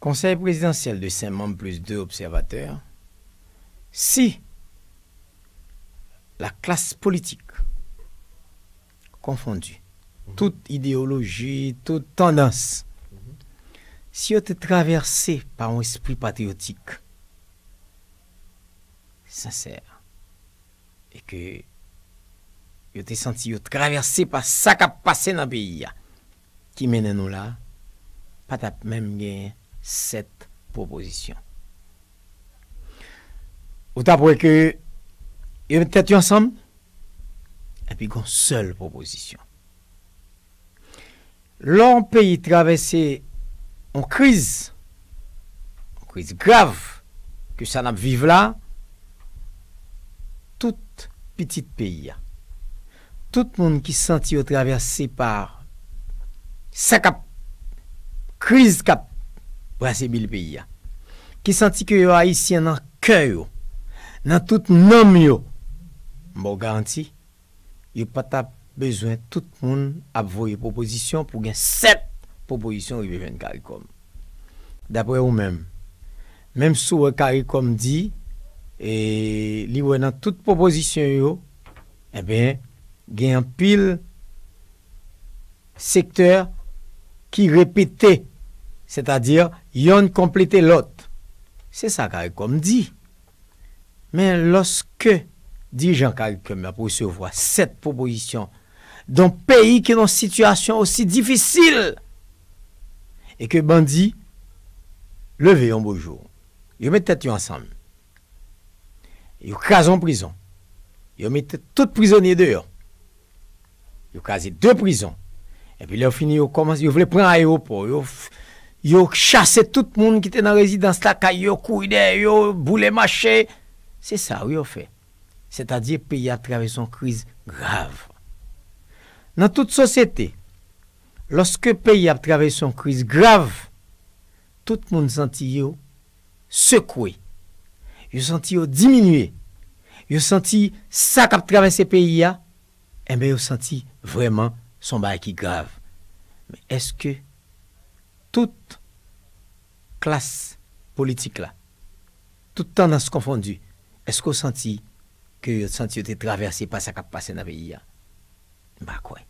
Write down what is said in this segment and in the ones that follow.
Conseil présidentiel de 5 membres plus 2 observateurs, si la classe politique confondue, mhm. toute idéologie, toute tendance, si on te traversé par un esprit patriotique, sincère, et que vous êtes senti traversé par ça qui a passé dans le pays, qui mène nous là, pas même cette proposition. Ou t'apprends que ils ensemble et puis une seule proposition. L'on pays traversé en crise, crise grave que ça n'a vive là, tout petit pays, tout le monde qui sentit traversé par sa crise cap prase bil peyi ya. Ki santi ki yo a yi sien nan kè yo, nan tout nom yo, mbo garanti, yo pata bezwen tout moun apvoye proposisyon pou gen set proposisyon yi bejwen karikom. Dapre ou men, menm souwe karikom di, e liwe nan tout proposisyon yo, e ben, gen pil sektor ki repete c'est-à-dire yon compléter l'autre. C'est ça comme dit. Mais lorsque dirigeant pour a recevoir cette proposition d'un pays qui est dans une situation aussi difficile et que bandit levé un beau jour, ils mettent tête ensemble, ils crasent en prison, ils mettent tout prisonnier dehors, ils crasent deux prisons, et puis là, fini, ils commencent, ils voulaient prendre l'aéroport, Yo chase tout moun ki te nan rezidans la ka yo kouine, yo boule mache. Se sa ou yo fe. Se ta di peyi ap trave son kriz grav. Nan tout sosete, loske peyi ap trave son kriz grav, tout moun senti yo sekwe. Yo senti yo diminue. Yo senti sa ap trave se peyi ya, enbe eh yo senti vreman son ba ki grav. Eske Tout klas politik la, toutan nan se konfondu, esko senti ke senti yo te travesi pa sa kap pase nan peyi ya? Bakwen.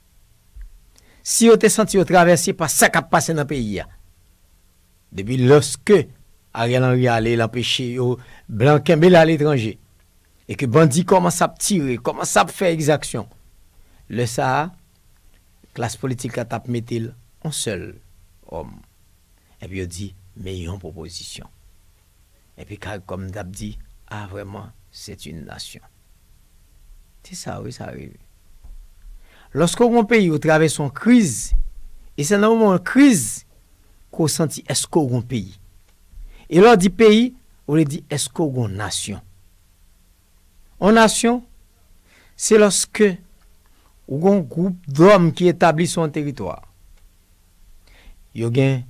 Si yo te senti yo travesi pa sa kap pase nan peyi ya, debi loske a ryanan ryanan le la pechi yo blan kenbe la l'etranje, e ke bandi koman sa ptire, koman sa pfe exaksyon, le sa klas politik la tap metil an sel om. Epi yo di, meyon proposisyon. Epi kag kom Ndap di, a vreman, set yon nasyon. Ti sa wè, sa wè wè. Lorskou yon peyi, yo travè son kriz, e se nan wè yon kriz, kou senti eskou yon peyi. E lor di peyi, yo le di, eskou yon nasyon. Yon nasyon, se loske, yon goup drom ki etabli son teritwa. Yo gen,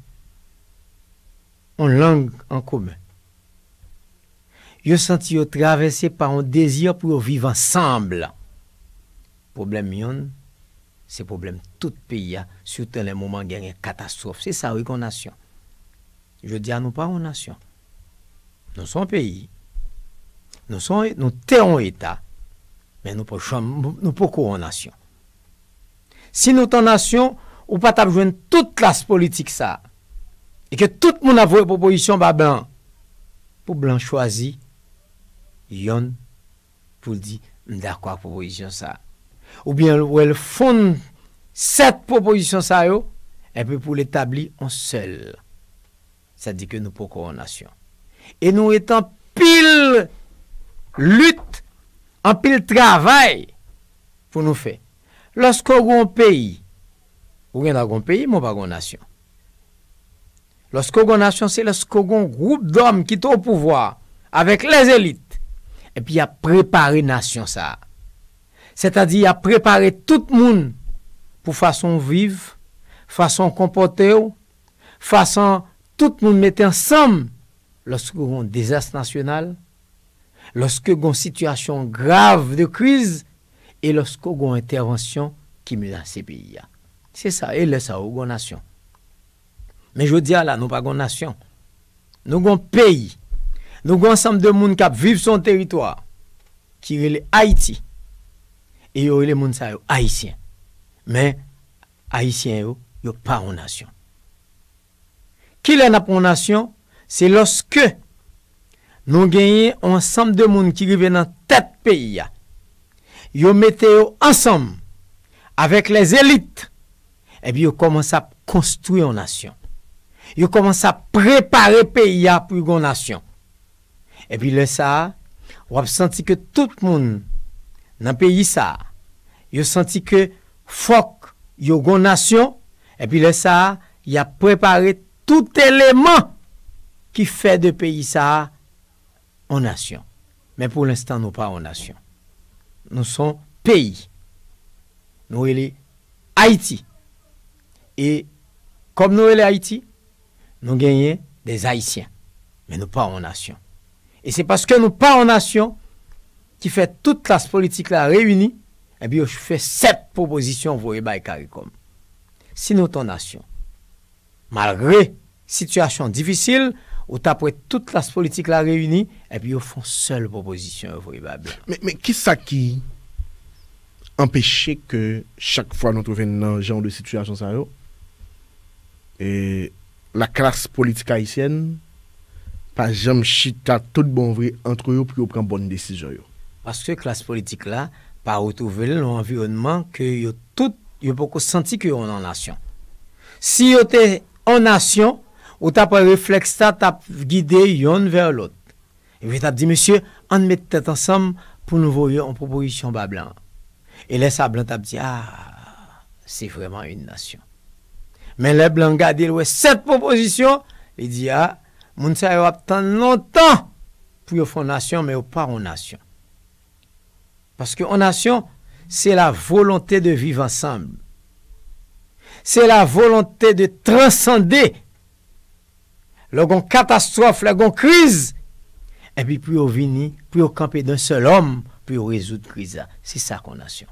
en langue en commun. Yo senti yo traversé par un désir pour vivre ensemble. Problème yon, c'est problème tout pays, hein. surtout les moments de guerre catastrophe. C'est ça, oui, nation. Je dis à nous pas une nation. Nous sommes pays. Nous sommes, nous terrons État. Mais nous ne nous pas nation. Si nous sommes nation, ou pas t'as besoin toute classe politique ça. E ke tout moun avou e proposisyon ba blan. Po blan chwazi, yon pou l di, mda kwa proposisyon sa. Ou bien, ou el foun set proposisyon sa yo, e pou l etabli an sel. Sa di ke nou po koronasyon. E nou etan pil lut, an pil travay pou nou fe. Lorsk ou goun peyi, ou gen a goun peyi, moun pa gounasyon. Lòs kògon nasyon se lòs kògon groupe d'om ki tou pouvoi avèk lèz elit. E pi a preparé nasyon sa. Sè ta di a preparé tout moun pou fason viv, fason kompote ou, fason tout moun mette ansam lòs kògon dezast nasyonal, lòs kògon situasyon grav de kriz, e lòs kògon intervansyon ki mè nan sebi ya. Se sa e lè sa wògon nasyon. Men jo diya la, nou pa kon nasyon. Nou kon peyi. Nou kon ansam de moun kap viv son teritwa. Ki ri le Haiti. E yo ri le moun sa yo Haitien. Men Haitien yo, yo pa kon nasyon. Ki le napon nasyon, se loske nou genye ansam de moun ki ri ven nan tet peyi ya. Yo mete yo ansam. Avèk les elit. E bi yo komons ap konstruyon nasyon. Yo komanse a prepare peyi ya pou yon nasyon. Epi le sa, wap senti ke tout moun nan peyi sa. Yo senti ke fok yon nasyon. Epi le sa, yon prepari tout eleman ki fe de peyi sa yon nasyon. Men pou l'instant nou pa yon nasyon. Nou son peyi. Nou ele Haiti. E kom nou ele Haiti... nous gagnons des Haïtiens. Mais nous pas en nation. Et c'est parce que nous pas en nation qui fait toute classe politique réunie, et eh bien je fais sept propositions voyez par CARICOM. Si nous en nation, malgré situation difficile, ou pris toute classe politique la réunie, et eh puis ils font seule proposition Mais, mais qui ça qui empêcher que chaque fois nous trouvions un genre de situation ça et la klas politika hisyen, pa jom chita tout bon vre antro yo pou yo pren bon desijon yo. Paske klas politika la, pa wotou velen loun environman ke yo tout, yo poko senti ki yo an anasyon. Si yo te anasyon, ou ta pe refleks ta, ta pe gide yon ver lot. E vi tap di, monsye, an mette tete ansam pou nou voye an proposisyon ba blan. E lesa blan tap di, a, se vreman yon nasyon. Mais les blancs gardent cette proposition. il dit « ah, Mounsa allons attendre longtemps pour faire une nation, mais pas une nation. Parce que en nation, c'est la volonté de vivre ensemble. C'est la volonté de transcender. Lorsqu'on catastrophe, la crise, et puis plus au venir plus au campe d'un seul homme, puis résoudre la crise. C'est ça qu'on nation.